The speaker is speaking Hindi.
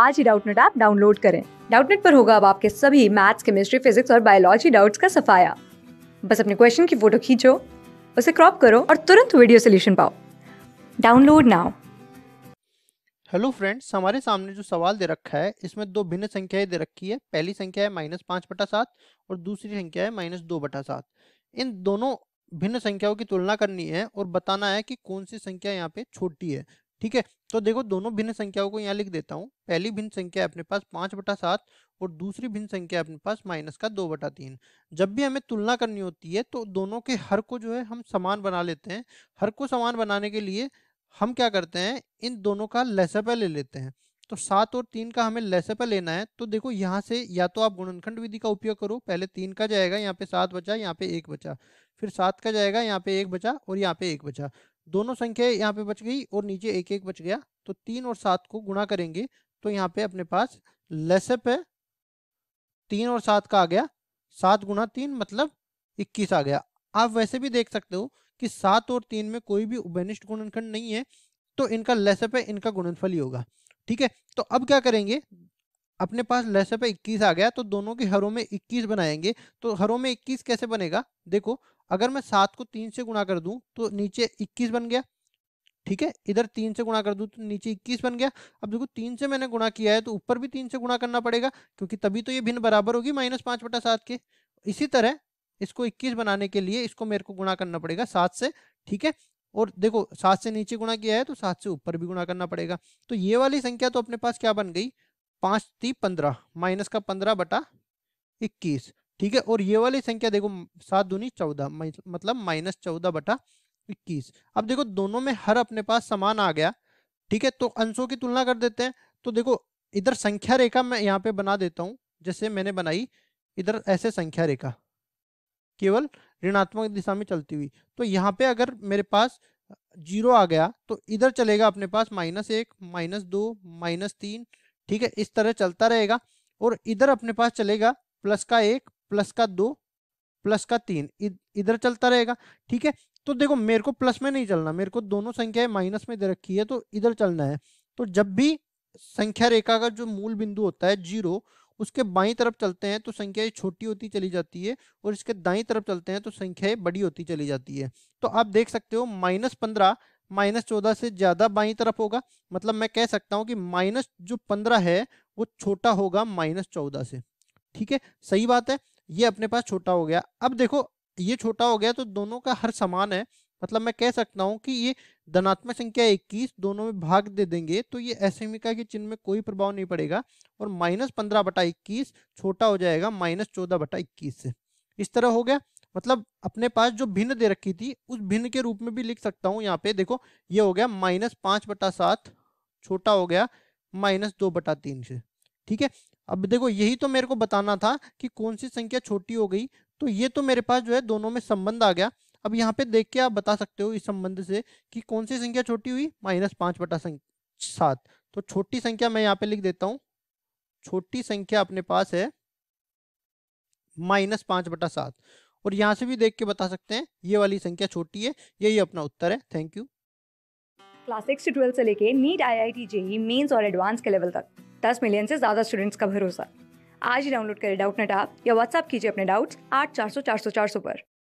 आज ही डाउटनेट ऐप डाउनलोड करें डाउटनेट पर होगा अब आपके सभी मैथ्स केमिस्ट्री फिजिक्स और बायोलॉजी डाउट्स का सफाया बस अपने क्वेश्चन की फोटो खींचो उसे क्रॉप करो और तुरंत वीडियो सोल्यूशन पाओ डाउनलोड नाउ हेलो फ्रेंड्स हमारे सामने जो सवाल दे रखा है इसमें दो भिन्न संख्याएं दे रखी है पहली संख्या है माइनस पाँच बटा सात और दूसरी संख्या है माइनस दो बटा सात इन दोनों भिन्न संख्याओं की तुलना करनी है और बताना है कि कौन सी संख्या यहाँ पे छोटी है ठीक है तो देखो दोनों भिन्न संख्याओं को यहाँ लिख देता हूँ पहली भिन्न संख्या अपने पास पांच बटा सात और दूसरी भिन्न संख्या अपने पास माइनस का दो बटा तीन जब भी हमें तुलना करनी होती है तो दोनों के हर को जो है हम समान बना लेते हैं हर को समान बनाने के लिए हम क्या करते हैं इन दोनों का लेसपे ले लेते हैं तो सात और तीन का हमें लेसपे लेना है तो देखो यहाँ से या तो आप गुणनखंड विधि का उपयोग करो पहले तीन का जाएगा यहाँ पे सात बचा यहाँ पे एक बचा फिर सात का जाएगा यहाँ पे एक बचा और यहाँ पे एक बचा दोनों संख्या यहाँ पे बच गई और नीचे एक एक बच गया तो तीन और सात को गुणा करेंगे तो यहाँ पे अपने पास लेसअप है तीन और सात का आ गया सात गुणा तीन मतलब इक्कीस आ गया आप वैसे भी देख सकते हो कि सात और तीन में कोई भी उभनिष्ठ गुणनखंड नहीं है तो इनका लेसअप है इनका गुणनफल ही होगा ठीक है तो अब क्या करेंगे अपने पास लहसे पे 21 आ गया तो दोनों के हरों में 21 बनाएंगे तो हरों में 21 कैसे बनेगा देखो अगर मैं सात को तीन से गुणा कर दूं तो नीचे 21 बन गया ठीक है इधर तीन से गुणा कर दूं तो नीचे 21 बन गया अब देखो तीन से मैंने गुणा किया है तो ऊपर भी तीन से गुणा करना पड़ेगा क्योंकि तभी तो ये भिन्न बराबर होगी माइनस पांच बटा सात के इसी तरह इसको इक्कीस बनाने के लिए इसको मेरे को गुणा करना पड़ेगा सात से ठीक है और देखो सात से नीचे गुणा किया है तो सात से ऊपर भी गुणा करना पड़ेगा तो ये वाली संख्या तो अपने पास क्या बन गई पांच थी पंद्रह माइनस का पंद्रह बटा इक्कीस ठीक है और ये वाली संख्या देखो सात दूनी चौदह मतलब माइनस चौदह बटा इक्कीस अब देखो दोनों में हर अपने पास समान आ गया ठीक है तो अंशों की तुलना कर देते हैं तो देखो इधर संख्या रेखा मैं यहाँ पे बना देता हूँ जैसे मैंने बनाई इधर ऐसे संख्या रेखा केवल ऋणात्मक दिशा में चलती हुई तो यहाँ पे अगर मेरे पास जीरो आ गया तो इधर चलेगा अपने पास माइनस एक माइनस दो माइनस तीन ठीक है इस तरह चलता रहेगा और इधर अपने पास चलेगा प्लस का एक प्लस का दो प्लस का तीन इधर चलता रहेगा ठीक है तो देखो मेरे को प्लस में नहीं चलना मेरे को दोनों संख्याएं माइनस में दे रखी है तो इधर चलना है तो जब भी संख्या रेखा का जो मूल बिंदु होता है जीरो उसके बाई तरफ चलते हैं तो संख्या छोटी होती चली जाती है और इसके दाई तरफ चलते हैं तो संख्या बड़ी होती चली जाती है तो आप देख सकते हो माइनस पंद्रह माइनस चौदह से ज़्यादा बाई तरफ होगा मतलब मैं कह सकता हूँ कि माइनस जो पंद्रह है वो छोटा होगा माइनस चौदह से ठीक है सही बात है ये अपने पास छोटा हो गया अब देखो ये छोटा हो गया तो दोनों का हर समान है मतलब मैं कह सकता हूँ कि ये धनात्मक संख्या 21 दोनों में भाग दे देंगे तो ये असमिका के चिन्ह में कोई प्रभाव नहीं पड़ेगा और माइनस पंद्रह बटा इक्कीस छोटा हो जाएगा माइनस चौदह बटा इक्कीस से इस तरह हो गया मतलब अपने पास जो भिन्न दे रखी थी उस भिन्न के रूप में भी लिख सकता हूँ यहाँ पे देखो ये हो गया माइनस पाँच बटा सात छोटा हो गया माइनस दो बटा तीन से ठीक है अब देखो यही तो मेरे को बताना था कि कौन सी संख्या छोटी हो गई तो ये तो मेरे पास जो है दोनों में संबंध आ गया अब यहाँ पे देख के आप बता सकते हो इस संबंध से कि कौन सी संख्या छोटी हुई माइनस पाँच बटा सात तो छोटी संख्या मैं यहाँ पे लिख देता हूँ छोटी संख्या अपने पास है माइनस पाँच बटा सात और यहाँ से भी देख के बता सकते हैं ये वाली संख्या छोटी है यही अपना उत्तर है थैंक यू क्लास सिक्स से ट्वेल्थ से लेके NEET I I T JEE mains और एडवांस के लेवल तक दस मिलियन से ज़्यादा स्टूडेंट्स का भरोसा आज ही डाउनलोड करें डाउट नेट आप या व्हाट्सअप कीजिए अपने डाउट्स आठ चार सौ चार सौ चार सौ पर